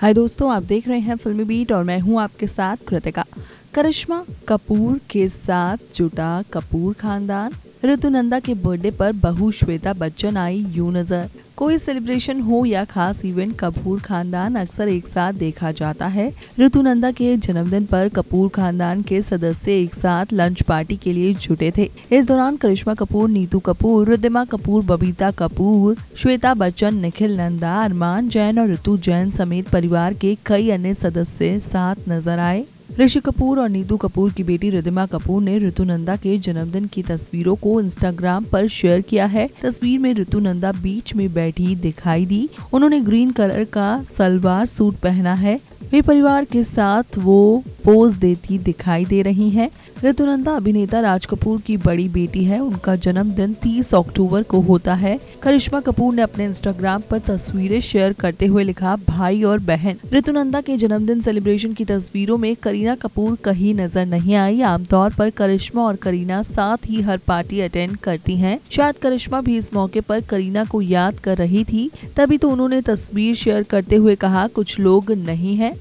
हाय दोस्तों आप देख रहे हैं फिल्मी बीट और मैं हूं आपके साथ कृतिका करिश्मा कपूर के साथ जुटा कपूर खानदान ऋतुनंदा के बर्थडे पर बहु श्वेता बच्चन आई यू नजर कोई सेलिब्रेशन हो या खास इवेंट कपूर खानदान अक्सर एक साथ देखा जाता है ऋतुनंदा के जन्मदिन पर कपूर खानदान के सदस्य एक साथ लंच पार्टी के लिए जुटे थे इस दौरान करिश्मा कपूर नीतू कपूर रिदिमा कपूर बबीता कपूर श्वेता बच्चन निखिल नंदा अरमान जैन और ऋतु जैन समेत परिवार के कई अन्य सदस्य साथ नजर आए ऋषि कपूर और नीतू कपूर की बेटी रिदिमा कपूर ने ऋतु नंदा के जन्मदिन की तस्वीरों को इंस्टाग्राम पर शेयर किया है तस्वीर में ऋतु नंदा बीच में बैठी दिखाई दी उन्होंने ग्रीन कलर का सलवार सूट पहना है वे परिवार के साथ वो पोज देती दिखाई दे रही हैं। ऋतुनंदा अभिनेता राज कपूर की बड़ी बेटी है उनका जन्मदिन 30 अक्टूबर को होता है करिश्मा कपूर ने अपने इंस्टाग्राम पर तस्वीरें शेयर करते हुए लिखा भाई और बहन ऋतुनंदा के जन्मदिन सेलिब्रेशन की तस्वीरों में करीना कपूर कहीं नजर नहीं आई आमतौर पर करिश्मा और करीना साथ ही हर पार्टी अटेंड करती है शायद करिश्मा भी इस मौके आरोप करीना को याद कर रही थी तभी तो उन्होंने तस्वीर शेयर करते हुए कहा कुछ लोग नहीं है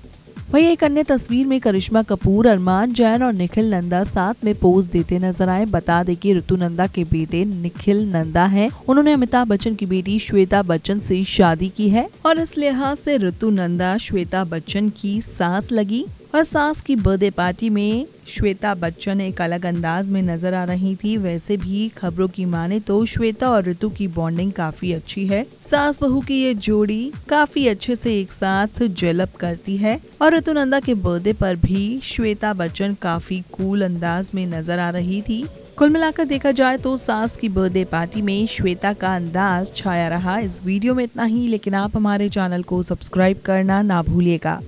वहीं एक अन्य तस्वीर में करिश्मा कपूर अरमान जैन और निखिल नंदा साथ में पोज देते नजर आए बता दें कि ऋतु नंदा के बेटे निखिल नंदा हैं उन्होंने अमिताभ बच्चन की बेटी श्वेता बच्चन से शादी की है और इस लिहाज से ऋतु नंदा श्वेता बच्चन की सास लगी और सास की बर्थडे पार्टी में श्वेता बच्चन एक अलग अंदाज में नजर आ रही थी वैसे भी खबरों की माने तो श्वेता और ऋतु की बॉन्डिंग काफी अच्छी है सास बहू की ये जोड़ी काफी अच्छे से एक साथ जलप करती है और ऋतु नंदा के बर्थडे पर भी श्वेता बच्चन काफी कूल अंदाज में नजर आ रही थी कुल मिलाकर देखा जाए तो सास की बर्थडे पार्टी में श्वेता का अंदाज छाया रहा इस वीडियो में इतना ही लेकिन आप हमारे चैनल को सब्सक्राइब करना ना भूलिएगा